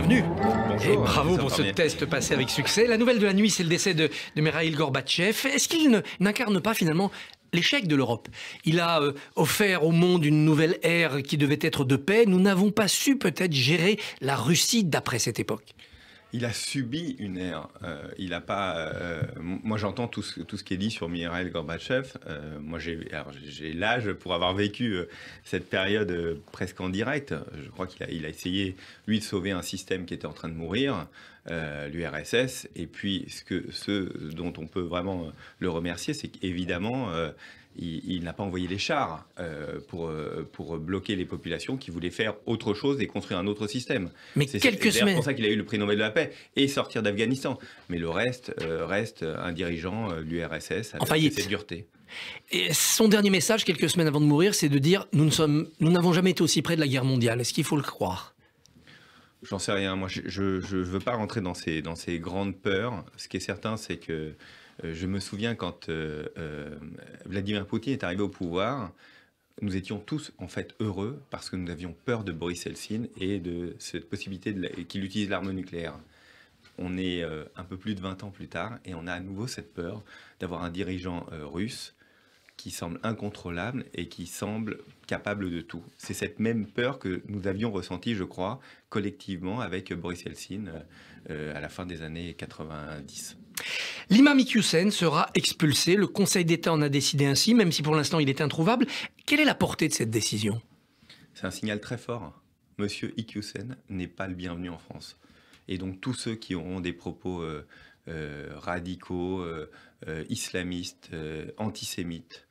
bienvenue. Et bravo pour ce test passé avec succès. La nouvelle de la nuit, c'est le décès de, de Mikhail Gorbatchev. Est-ce qu'il n'incarne pas finalement l'échec de l'Europe. Il a euh, offert au monde une nouvelle ère qui devait être de paix. Nous n'avons pas su peut-être gérer la Russie d'après cette époque il a subi une ère. Euh, il n'a pas. Euh, moi, j'entends tout ce, tout qui est dit sur Mikhail Gorbatchev. Euh, moi, j'ai l'âge pour avoir vécu cette période presque en direct. Je crois qu'il a, essayé, lui, de sauver un système qui était en train de mourir, l'URSS. Et puis, ce, ce dont on peut vraiment le remercier, c'est qu'évidemment il, n'a pas envoyé les chars euh, pour, euh, pour bloquer les populations qui voulaient faire autre chose et construire un autre système. Mais c'est, quelques semaines. pour ça qu'il a eu le prix Nobel de la paix et sortir d'Afghanistan. Mais le reste euh, reste un dirigeant, de l'URSS, avec enfin, ses Et son dernier message, quelques semaines avant de mourir, c'est de dire nous, ne sommes, nous n'avons jamais été aussi près de la guerre mondiale. Est-ce qu'il faut le croire J'en sais rien. Moi, je ne veux pas rentrer dans ces, dans ces grandes peurs. Ce qui est certain, c'est que euh, je me souviens quand euh, euh, Vladimir Poutine est arrivé au pouvoir, nous étions tous en fait heureux parce que nous avions peur de Boris Eltsine et de cette possibilité qu'il utilise l'arme nucléaire. On est un peu plus de 20 ans plus tard et on a à nouveau cette peur d'avoir un dirigeant russe qui semble incontrôlable et qui semble capable de tout. C'est cette même peur que nous avions ressentie, je crois, collectivement avec Boris Eltsine à la fin des années 90. L'imam Iqiyusen sera expulsé. Le Conseil d'État en a décidé ainsi, même si pour l'instant il est introuvable. Quelle est la portée de cette décision C'est un signal très fort. Monsieur Iqiyusen n'est pas le bienvenu en France. Et donc tous ceux qui auront des propos euh, euh, radicaux, euh, islamistes, antisémites,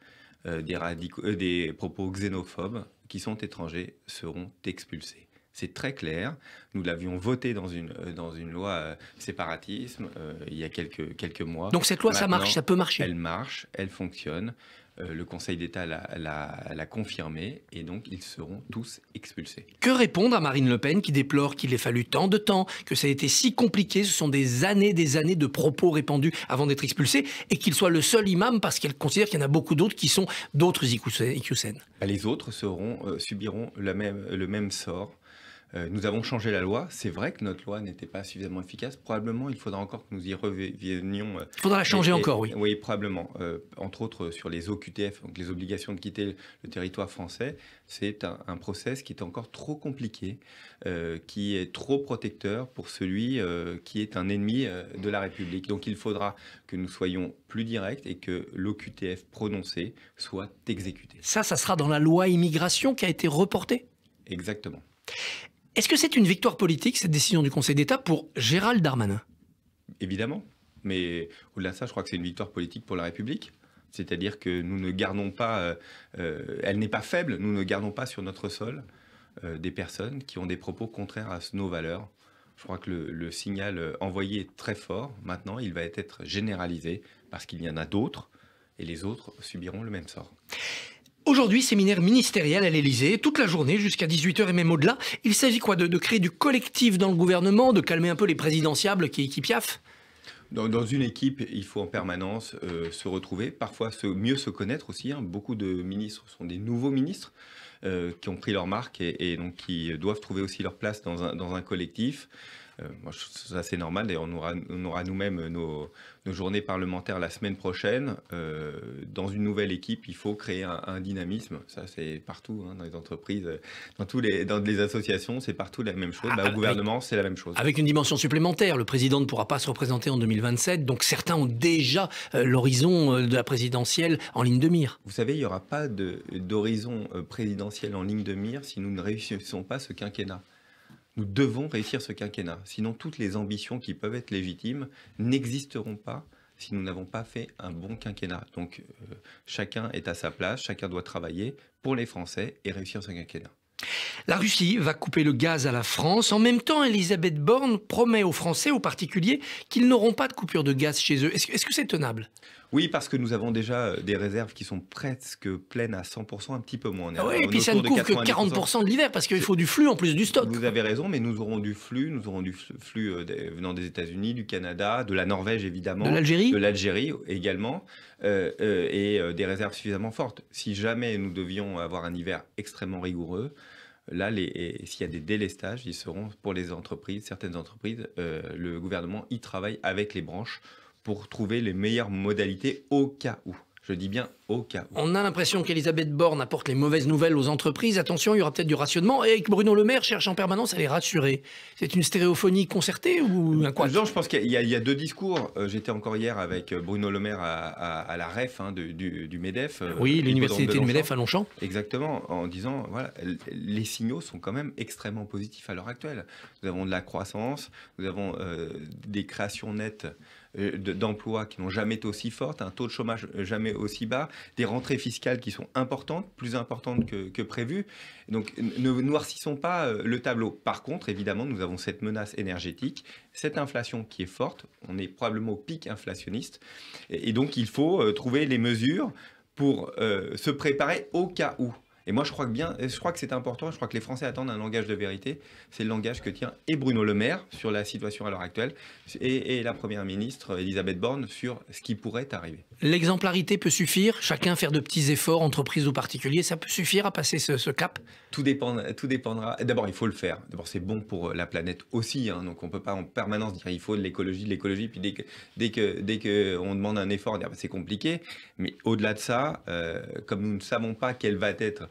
des propos xénophobes qui sont étrangers seront expulsés. C'est très clair. Nous l'avions voté dans une, euh, dans une loi euh, séparatisme euh, il y a quelques, quelques mois. Donc cette loi, ça marche, ça peut marcher. Elle marche, elle fonctionne. le Conseil d'État l'a confirmé et donc ils seront tous expulsés. Que répondre à Marine Le Pen qui déplore qu'il ait fallu tant de temps, que ça a été si compliqué, ce sont des années, des années de propos répandus avant d'être expulsés et qu'il soit le seul imam parce qu'elle considère qu'il y en a beaucoup d'autres qui sont d'autres IQCN bah, Les autres seront, subiront la même, le même sort. Euh, nous avons changé la loi. C'est vrai que notre loi n'était pas suffisamment efficace. Probablement, il faudra encore que nous y revenions. Euh, il faudra la changer encore, oui. Oui, probablement. Euh, entre autres, sur les OQTF, donc les obligations de quitter le territoire français, c'est un, process qui est encore trop compliqué, qui est trop protecteur pour celui qui est un ennemi de la République. Donc, il faudra que nous soyons plus directs et que l'OQTF prononcé soit exécuté. Ça, ça sera dans la loi immigration qui a été reportée Exactement. Est-ce que c'est une victoire politique, cette décision du Conseil d'État, pour Gérald Darmanin Évidemment. Mais au-delà de ça, je crois que c'est une victoire politique pour la République. C'est-à-dire que nous ne gardons pas, euh, euh, elle n'est pas faible, nous ne gardons pas sur notre sol euh, des personnes qui ont des propos contraires à nos valeurs. Je crois que le signal envoyé est très fort. Maintenant, il va être généralisé parce qu'il y en a d'autres et les autres subiront le même sort. Aujourd'hui, séminaire ministériel à l'Elysée, toute la journée jusqu'à 18h et même au-delà. Il s'agit quoi de, créer du collectif dans le gouvernement, de calmer un peu les présidentiables qui, qui dans, une équipe, il faut en permanence euh, se retrouver, parfois mieux se connaître aussi. Hein. Beaucoup de ministres sont des nouveaux ministres euh, qui ont pris leur marque et, donc qui doivent trouver aussi leur place dans un, dans un collectif. Euh, moi, je trouve ça assez normal. Et on aura, aura nous-mêmes nos, journées parlementaires la semaine prochaine. Euh, dans une nouvelle équipe, il faut créer un, dynamisme. Ça, c'est partout, hein, dans les entreprises, dans, tous les, les associations, c'est partout la même chose. Ah, bah, au gouvernement, c'est la même chose. Avec une dimension supplémentaire. Le président ne pourra pas se représenter en 2027. Donc, certains ont déjà euh, l'horizon de la présidentielle en ligne de mire. Vous savez, il n'y aura pas d'horizon présidentiel en ligne de mire si nous ne réussissons pas ce quinquennat. Nous devons réussir ce quinquennat. Sinon, toutes les ambitions qui peuvent être légitimes n'existeront pas si nous n'avons pas fait un bon quinquennat. Donc, euh, chacun est à sa place, chacun doit travailler pour les Français et réussir ce quinquennat. La Russie va couper le gaz à la France. En même temps, Elisabeth Borne promet aux Français, aux particuliers, qu'ils n'auront pas de coupure de gaz chez eux. Est-ce, que c'est tenable oui, parce que nous avons déjà euh, des réserves qui sont presque pleines à 100%, un petit peu moins. Hein. Ah oui, et puis ça ne couvre que 40% de l'hiver, parce qu'il faut du flux en plus du stock. Vous avez raison, mais nous aurons du flux, nous aurons du flux euh, venant des États-Unis, du Canada, de la Norvège évidemment. De l'Algérie De l'Algérie également, euh, et des réserves suffisamment fortes. Si jamais nous devions avoir un hiver extrêmement rigoureux, Là, s'il y a des délestages, ils seront pour les entreprises, certaines entreprises, euh, le gouvernement y travaille avec les branches pour trouver les meilleures modalités au cas où. Je dis bien au cas On a l'impression qu'Elisabeth Borne apporte les mauvaises nouvelles aux entreprises. Attention, il y aura peut-être du rationnement et que Bruno Le Maire cherche en permanence à les rassurer. C'est une stéréophonie concertée ou quoi je pense qu'il y, a deux discours. Euh, j'étais encore hier avec euh, Bruno Le Maire à, la REF hein, du, MEDEF. Euh, oui, l'université du MEDEF à Longchamp. Exactement, en disant voilà, les signaux sont quand même extrêmement positifs à l'heure actuelle. Nous avons de la croissance, nous avons des créations nettes. Euh, d'emplois qui n'ont jamais été aussi fortes, un taux de chômage euh, jamais aussi bas, des rentrées fiscales qui sont importantes, plus importantes que, que prévues. Donc ne noircissons pas euh, le tableau. Par contre, évidemment, nous avons cette menace énergétique, cette inflation qui est forte. On est probablement au pic inflationniste. Et, donc il faut trouver les mesures pour se préparer au cas où. Et moi, je crois que bien, je crois que c'est important. Je crois que les Français attendent un langage de vérité. C'est le langage que tient et Bruno Le Maire sur la situation à l'heure actuelle et, la première ministre Elisabeth Borne sur ce qui pourrait arriver. L'exemplarité peut suffire. Chacun faire de petits efforts, entreprise ou particulier, ça peut suffire à passer ce, cap. Tout dépend, tout dépendra. D'abord, il faut le faire. D'abord, c'est bon pour la planète aussi. Hein. donc, on peut pas en permanence dire il faut de l'écologie, de l'écologie. Puis dès que dès que dès que on demande un effort, ah, bah, c'est compliqué. Mais au-delà de ça, euh, comme nous ne savons pas quelle va être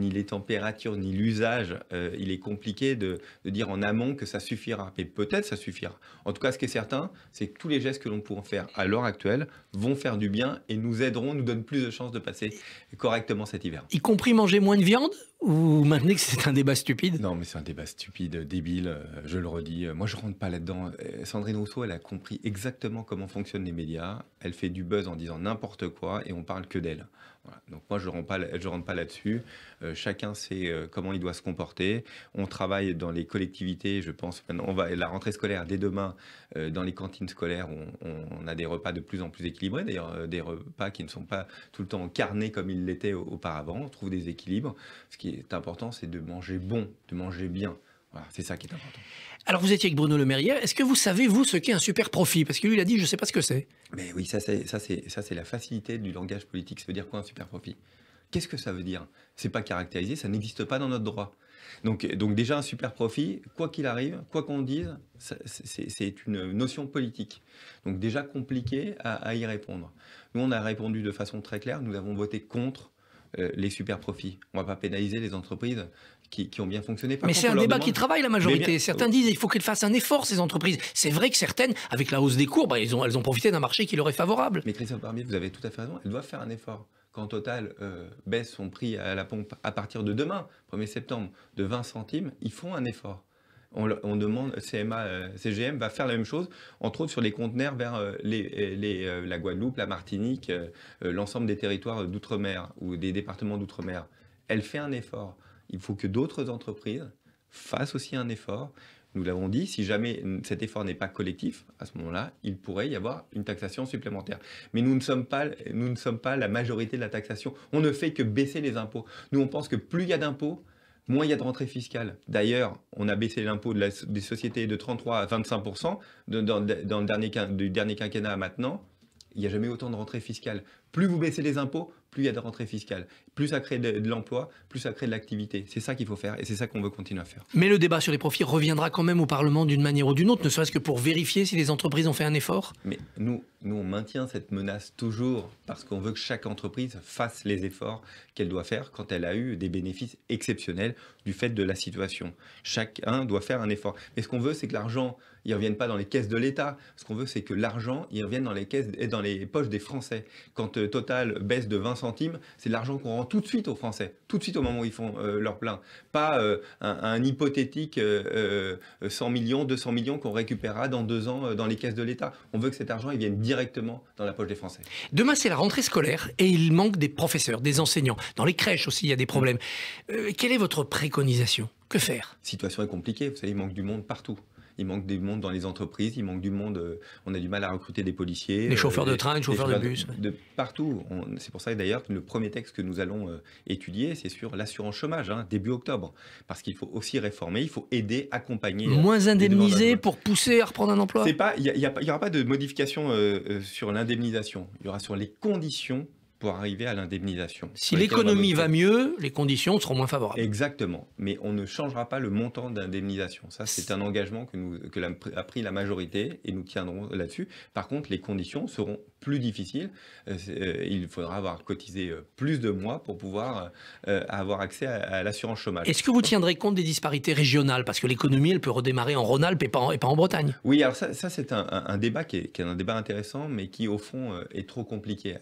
ni les températures, ni l'usage, euh, il est compliqué de, dire en amont que ça suffira. Mais peut-être ça suffira. En tout cas, ce qui est certain, c'est que tous les gestes que l'on pourra faire à l'heure actuelle vont faire du bien et nous aideront, nous donnent plus de chances de passer correctement cet hiver. Y compris manger moins de viande ou maintenant que c'est un débat stupide Non, mais c'est un débat stupide, débile, euh, je le redis. Euh, moi, je rentre pas là-dedans. Sandrine Rousseau, elle a compris exactement comment fonctionnent les médias. Elle fait du buzz en disant n'importe quoi et on parle que d'elle. Donc moi, je ne pas, rentre pas là-dessus. Euh, chacun sait euh, comment il doit se comporter. On travaille dans les collectivités, je pense. On va la rentrée scolaire dès demain euh, dans les cantines scolaires. On, a des repas de plus en plus équilibrés. D'ailleurs, des repas qui ne sont pas tout le temps carnés comme ils l'étaient auparavant. On trouve des équilibres. Ce qui est important, c'est de manger bon, de manger bien. c'est ça qui est important. Alors vous étiez avec Bruno Le Maire Est-ce que vous savez vous ce qu'est un super profit Parce que lui il a dit je ne sais pas ce que c'est. Mais oui, ça ça c'est la facilité du langage politique. Ça veut dire quoi un super profit Qu'est-ce que ça veut dire C'est pas caractérisé, ça n'existe pas dans notre droit. Donc, donc déjà un super profit, quoi qu'il arrive, quoi qu'on dise, c'est une notion politique. Donc déjà compliqué à, y répondre. Nous, on a répondu de façon très claire, nous avons voté contre euh, les super profits. On ne va pas pénaliser les entreprises qui, ont bien fonctionné. Par mais c'est un débat qui travaille la majorité. Certains euh, disent qu'il faut qu'elles fassent un effort, ces entreprises. C'est vrai que certaines, avec la hausse des cours, bah, elles, ont, elles ont profité d'un marché qui leur est favorable. Mais Christian Barbier, vous avez tout à fait raison, elles doivent faire un effort quand Total euh, baisse son prix à la pompe à partir de demain, 1er septembre, de 20 centimes, ils font un effort. On, demande, CMA, euh, CGM va faire la même chose, entre autres sur les conteneurs vers euh, la Guadeloupe, la Martinique, l'ensemble des territoires d'outre-mer ou des départements d'outre-mer. Elle fait un effort. Il faut que d'autres entreprises fassent aussi un effort nous l'avons dit, si jamais cet effort n'est pas collectif, à ce moment-là, il pourrait y avoir une taxation supplémentaire. Mais nous ne, sommes pas, nous ne sommes pas la majorité de la taxation. On ne fait que baisser les impôts. Nous, on pense que plus il y a d'impôts, moins il y a de rentrée fiscale. D'ailleurs, on a baissé l'impôt des sociétés de 33 à 25% dans, le dernier, du dernier quinquennat à maintenant. Il n'y a jamais autant de rentrées fiscales. Plus vous baissez les impôts, plus il y a de rentrée fiscales, plus ça crée de, de l'emploi, plus ça crée de l'activité. C'est ça qu'il faut faire et c'est ça qu'on veut continuer à faire. Mais le débat sur les profits reviendra quand même au Parlement d'une manière ou d'une autre, ne serait-ce que pour vérifier si les entreprises ont fait un effort Mais nous, nous, on maintient cette menace toujours parce qu'on veut que chaque entreprise fasse les efforts qu'elle doit faire quand elle a eu des bénéfices exceptionnels du fait de la situation. Chacun doit faire un effort. Mais ce qu'on veut, c'est que l'argent, il ne revienne pas dans les caisses de l'État. Ce qu'on veut, c'est que l'argent, il revienne dans les caisses et dans les poches des Français. Quand euh, Total baisse de 20 centimes, c'est l'argent qu'on rend tout de suite aux Français, tout de suite au moment où ils font euh, leur plein. Pas euh, un, hypothétique 100 millions, 200 millions qu'on récupérera dans deux ans dans les caisses de l'État. On veut que cet argent, il vienne directement dans la poche des Français. Demain, c'est la rentrée scolaire et il manque des professeurs, des enseignants. Dans les crèches aussi, il y a des problèmes. Euh, quelle est votre préconisation Que faire situation est compliquée. Vous savez, il manque du monde partout il manque du monde dans les entreprises, il manque du monde, euh, on a du mal à recruter des policiers. Les euh, chauffeurs de train, des chauffeurs, de bus. De, partout. C'est pour ça d'ailleurs le premier texte que nous allons euh, étudier, c'est sur l'assurance chômage, hein, début octobre. Parce qu'il faut aussi réformer, il faut aider, accompagner. Moins indemnisé pour pousser à reprendre un emploi Il n'y aura pas de modification sur l'indemnisation, il y aura sur les conditions pour arriver à l'indemnisation. Si l'économie va mieux, les conditions seront moins favorables. Exactement, mais on ne changera pas le montant d'indemnisation. Ça, c'est un engagement que, nous, que la, a pris la majorité et nous tiendrons là-dessus. Par contre, les conditions seront plus difficiles. Euh, euh, il faudra avoir cotisé euh, plus de mois pour pouvoir avoir accès à, l'assurance chômage. Est-ce que vous tiendrez compte des disparités régionales Parce que l'économie, elle peut redémarrer en Rhône-Alpes et, pas en Bretagne. Oui, alors ça, c'est un, débat qui est, un débat intéressant, mais qui, au fond, est trop compliqué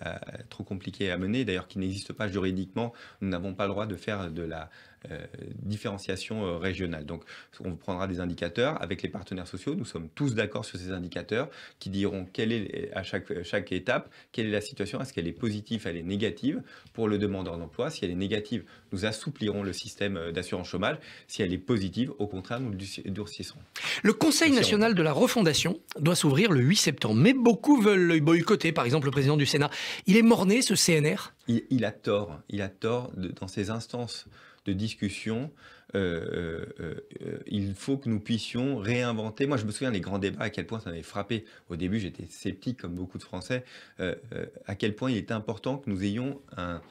trop compliqué est à mener, d'ailleurs qui n'existe pas juridiquement. Nous n'avons pas le droit de faire de la euh, différenciation euh, régionale. Donc, on prendra des indicateurs avec les partenaires sociaux. Nous sommes tous d'accord sur ces indicateurs qui diront est, à chaque, étape, quelle est la situation, est-ce qu'elle est positive, elle est négative pour le demandeur d'emploi. Si elle est négative, nous assouplirons le système euh, d'assurance chômage. Si elle est positive, au contraire, nous le durcissons. Le Conseil national de la refondation doit s'ouvrir le 8 septembre, mais beaucoup veulent le boycotter. Par exemple, le président du Sénat, il est morné ce CNR. Il, a tort. Il a tort dans ses instances de discussion, euh, euh, euh, il faut que nous puissions réinventer. Moi, je me souviens des grands débats, à quel point ça m'avait frappé. Au début, j'étais sceptique, comme beaucoup de Français, à quel point il était important que nous ayons un,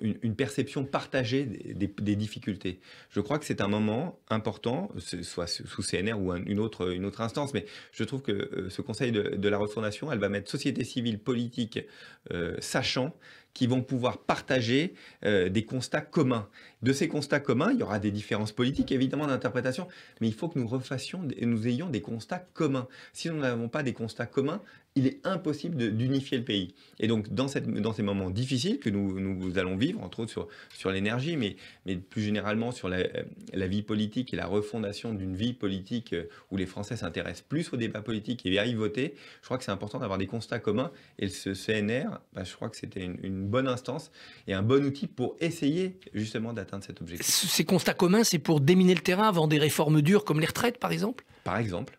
une, perception partagée des, difficultés. Je crois que c'est un moment important, soit sous CNR ou une, autre, une autre instance, mais je trouve que ce Conseil de, de la refondation, elle va mettre société civile, politique, sachant, qui vont pouvoir partager euh, des constats communs. De ces constats communs, il y aura des différences politiques, évidemment, d'interprétation, mais il faut que nous refassions, et nous ayons des constats communs. Si nous n'avons pas des constats communs, il est impossible d'unifier le pays. Et donc, dans, cette, dans ces moments difficiles que nous, nous, allons vivre, entre autres sur, sur l'énergie, mais, mais plus généralement sur la, euh, vie politique et la refondation d'une vie politique euh, où les Français s'intéressent plus au débat politique et à y voter, je crois que c'est important d'avoir des constats communs. Et ce CNR, bah, je crois que c'était une, une, bonne instance et un bon outil pour essayer justement d'atteindre cet objectif. Ces constats communs, c'est pour déminer le terrain avant des réformes dures comme les retraites, par exemple Par exemple.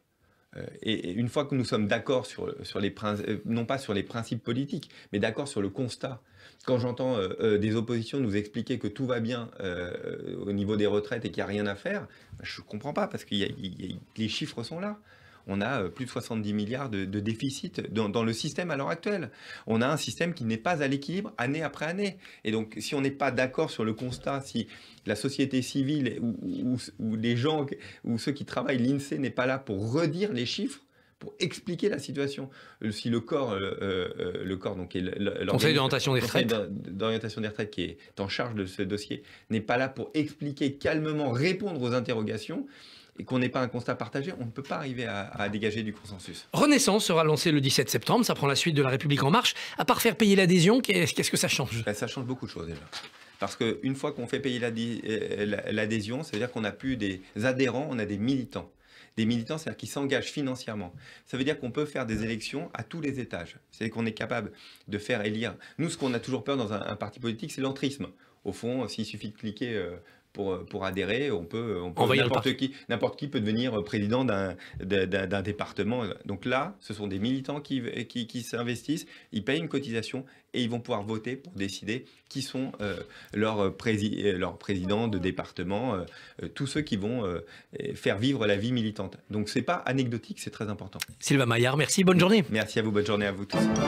Euh, et une fois que nous sommes d'accord sur, euh, non pas sur les principes politiques, mais d'accord sur le constat, quand j'entends euh, des oppositions nous expliquer que tout va bien au niveau des retraites et qu'il n'y a rien à faire, je ne comprends pas parce que les chiffres sont là on a euh, plus de 70 milliards de, déficit dans, le système à l'heure actuelle. On a un système qui n'est pas à l'équilibre année après année. Et donc, si on n'est pas d'accord sur le constat, si la société civile ou, les gens ou ceux qui travaillent l'INSEE n'est pas là pour redire les chiffres, pour expliquer la situation. Euh, si le corps, euh, le corps donc d'orientation des retraites, d'orientation des retraites qui est en charge de ce dossier, n'est pas là pour expliquer calmement, répondre aux interrogations, et qu'on n'ait pas un constat partagé, on ne peut pas arriver à, dégager du consensus. Renaissance sera lancée le 17 septembre, ça prend la suite de La République En Marche. À part faire payer l'adhésion, qu'est-ce que ça change ben, Ça change beaucoup de choses déjà. Parce qu'une fois qu'on fait payer euh, l'adhésion, c'est-à-dire qu'on n'a plus des adhérents, on a des militants des militants, c'est-à-dire qui s'engagent financièrement. Ça veut dire qu'on peut faire des élections à tous les étages. cest qu'on est capable de faire élire. Nous, ce qu'on a toujours peur dans un, parti politique, c'est l'entrisme. Au fond, s'il suffit de cliquer euh, euh, pour, adhérer. On peut, n'importe qui, n'importe qui peut devenir euh, président d'un, d'un, département. Donc là, ce sont des militants qui, qui, s'investissent, ils payent une cotisation et ils vont pouvoir voter pour décider qui sont euh, leur leurs, présidents de département, tous ceux qui vont faire vivre la vie militante. Donc c'est pas anecdotique, c'est très important. Sylvain Maillard, merci, bonne journée. Merci à vous, bonne journée à vous tous.